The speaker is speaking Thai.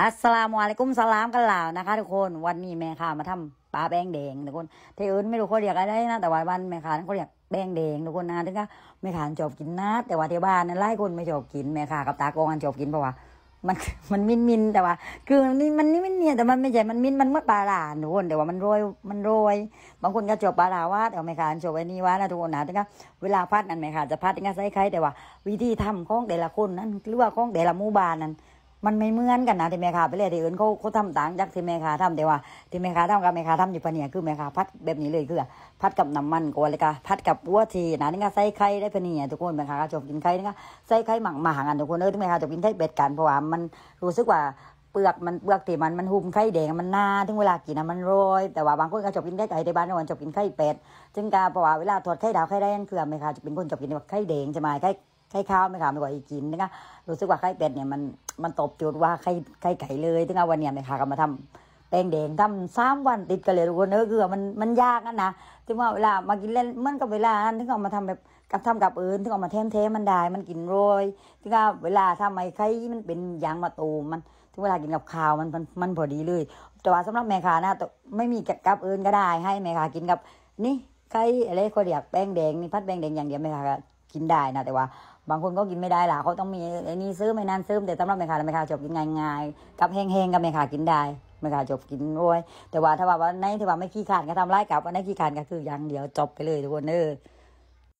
อัสลามุอะลัยกุมสลามกันล่าวนะคะทุกคนวันนี้แม่ค่ามาทำปลาแบงแดงทุกคนเทอื่นไม่รู้เขาเรียกอะไรนะแต่ว่าวันแม่ค่าเขาเรียกแบงแดงทุกคนนะถึงก็แม่ค่าชอบกินนะแต่ว่าที่บ้านนั้นไล่คนไม่ชอบกินแม่ค่ากับตากองชอบกินเพราะว่า มันมันมินมินแต่ว่าคือมันี่มันนี่มินเนี่ยแต่มันไม่ใช่มันมินมันเมื่อปลาหลานทุกคนแต่ว่ามันโรยมันโรยบางคนก็จบปลาหลาว่า แต่ว่าแม่ค้าจบไอ้นี่ว่านะทุกคนนะถึงก็เวลาพัดนั่นแม่ค่าจะพัดถึงก็ใส่ไข่แต่ว่าวิธีทำของแต่ละคนนั้นหรือว่าของแต่ละหมู่บ้านนั้นมันไม่เหมือนกันนะที่แม่ค้าไปเลยที่อื่นเขาเขาทำต่างจากที่แม่ค้าทำแต่ว่าที่แม่ค้าทำกับแม่ค้าทำอยู่ปะเนี่ยคือแม่ค้าพัดแบบนี้เลยคือพัดกับน้ำมันก่อนเลยค่ะพัดกับวัวทีนะนี่ก็ใส่ไข่ได้ปะเนี่ยทุกคนแม่ค้าก็ชบกินไข่นี่ก็ใส่ไข่หมักมาหางันทุกคนเออที่แม่ค้าจะกินไข่เบ็ดกันเพราะว่ามันรู้สึกว่าเปลือกมันเปลือกที่มันมันหุ้มไข่แดงมันหน้าถึงเวลากินนะมันโรยแต่ว่าบางคนก็ชบกินไข่ไก่ในบ้านบางคนชบกินไข่เป็ดจึงการเพราะว่าเวลาทอดไข่ดาวไข่แดงคือแม่ค้าจะเป็นคนจบกินแบบไข่แดงใช่ไหมไข่ไข่ข้าวไม่ขามไม่ก่อยกินนะคะรู้สึกว่าไข่เป็ดเนี่ยมันมันตบจุดว่าไข่ไข่ไก่เลยถึงเอาวันเนี้ยไม่ขาก็มาทำแป้งแดงทำสามวันติดกันเลยทุกคนเออคือมันมันยากนะนะ ถึงว่าเวลามากินเล่นมันก็เวลาถึงเอามาทำแบบกับทำกับเอิญถึงเอามาแทมเทมันได้มันกินโรยถึงว่าเวลาทำไมไข่มันเป็นยางมาตูมันถึงเวลากินกับข้าวมันมันพอดีเลยแต่ว่าสำหรับแม่ค้านะไม่มีกับเอิญก็ได้ ให้แม่ค้ากินกับ นี่ไข่อะไรเขาเรียกแป้งแดงนี่พัดแป้งแดงอย่างเดียวแม่ค้ากินได้นะแต่ว่า บางคนก็กินไม่ได้ล่ะเขาต้องมีไอ้นี่ซื้อไม่นานซื้อแต่สำหรับแม่ค้าแม่ค้าจบกินง่าย ๆ กับแห้งๆ กับแม่ค้ากินได้แม่ค้าจบกิน้วยแต่ว่าถ้าว่าวันถ้าว่าไม่ขี้ขาดก็ทำไรกับวันในขี้ขาดก็คืออย่างเดียวจบไปเลยทุกคนเออ